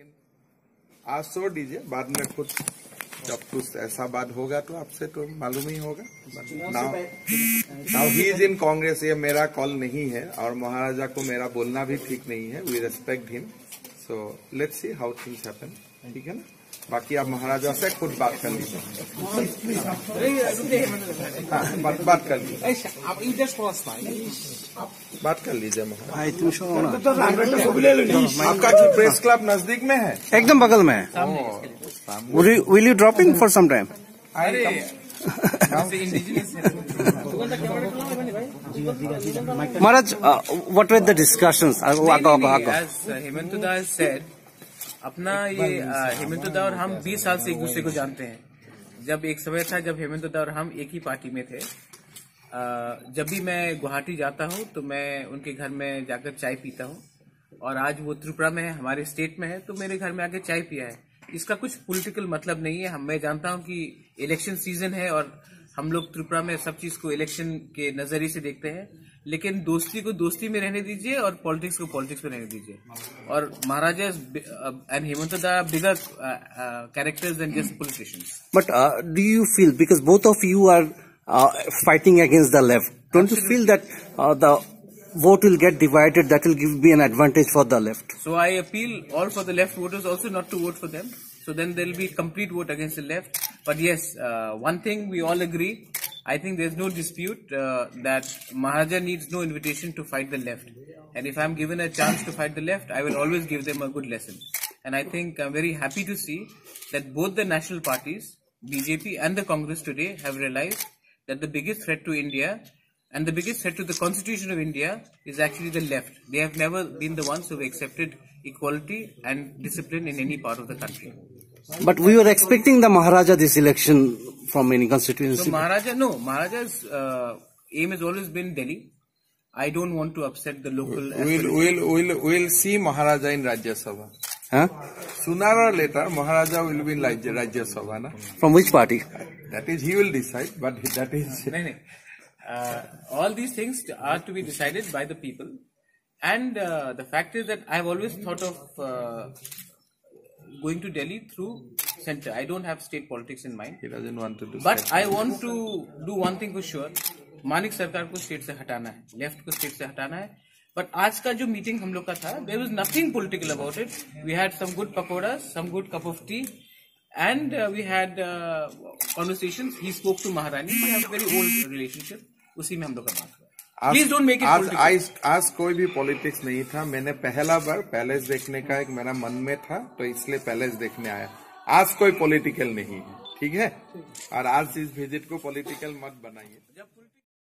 लेकिन आज छोड़ तो दीजिए बाद में कुछ जब कुछ ऐसा बात होगा तो आपसे तो मालूम ही होगा now now he in Congress ये मेरा कॉल नहीं है और महाराजा को मेरा बोलना भी ठीक नहीं है we respect him so let's see how things happen ठीक है ना बाकी आप महाराजा से खुद बात कर लीजिए हाँ, बात बात कर लीजिए बात कर लीजिए महाराज तो तो तो आपका प्रेस क्लब नजदीक में है एकदम बगल में है will you dropping for some time Maharaj what where the discussions Hemant Das said अपना ये दा और हम 20 साल से एक दूसरे को जानते हैं जब एक समय था जब दा और हम एक ही पार्टी में थे जब भी मैं गुवाहाटी जाता हूँ तो मैं उनके घर में जाकर चाय पीता हूँ और आज वो त्रिपुरा में है हमारे स्टेट में है तो मेरे घर में आके चाय पिया है इसका कुछ पॉलिटिकल मतलब नहीं है मैं जानता हूँ कि इलेक्शन सीजन है और हम लोग त्रिपुरा में सब चीज को इलेक्शन के नजरिए से देखते हैं लेकिन दोस्ती को दोस्ती में रहने दीजिए और पॉलिटिक्स को पॉलिटिक्स में रहने दीजिए और Maharaja and Hemant bigger characters and just politicians but do you feel because both of you are fighting against the left don't you feel that the vote will get divided that will give be an advantage for the left so i appeal all for the left voters also not to vote for them So then there will be complete vote against the left. But yes, uh, one thing we all agree, I think there's no dispute uh, that Mahaja needs no invitation to fight the left. And if I'm given a chance to fight the left, I will always give them a good lesson. And I think I'm very happy to see that both the national parties, BJP and the Congress today have realized that the biggest threat to India and the biggest threat to the constitution of India is actually the left. They have never been the ones who have accepted equality and discipline in any part of the country. But we were expecting the Maharaja this election from any constituency. So Maharaja, no, Maharaja's uh, aim has always been Delhi. I don't want to upset the local. We'll, we'll, we'll, we'll see Maharaja in Rajya Sabha. Huh? Sooner or later, Maharaja will be in Rajya, Sabha. Na? From which party? That is, he will decide, but that is. Ah, uh, all these things are to be decided by the people. And uh, the fact is that I've always thought of uh, going to Delhi through center. I don't have state politics in mind. He doesn't want to do. But I want to do one thing for sure. Manik Sarkar को state से हटाना है left को state से हटाना है but आज का जो मीटिंग हम लोग का था there was nothing political about it we had some good pakora some good cup of tea and we had conversation he spoke to Maharani we have very old relationship उसी में हम लोग का बात प्लीज डोंट मेक इट आज आज, आज कोई भी पॉलिटिक्स नहीं था मैंने पहला बार पैलेस देखने का एक मेरा मन में था तो इसलिए पैलेस देखने आया आज कोई पॉलिटिकल नहीं है ठीक है और आज इस विजिट को पॉलिटिकल मत बनाइए